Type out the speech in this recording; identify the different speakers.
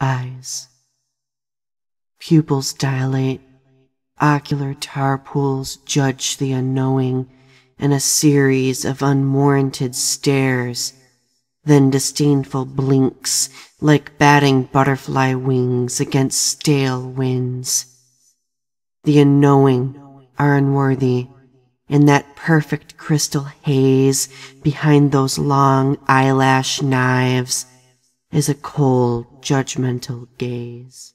Speaker 1: eyes. Pupils dilate, ocular tarpools judge the unknowing, in a series of unwarranted stares, then disdainful blinks like batting butterfly wings against stale winds. The unknowing are unworthy, in that perfect crystal haze behind those long eyelash knives is a cold, judgmental gaze.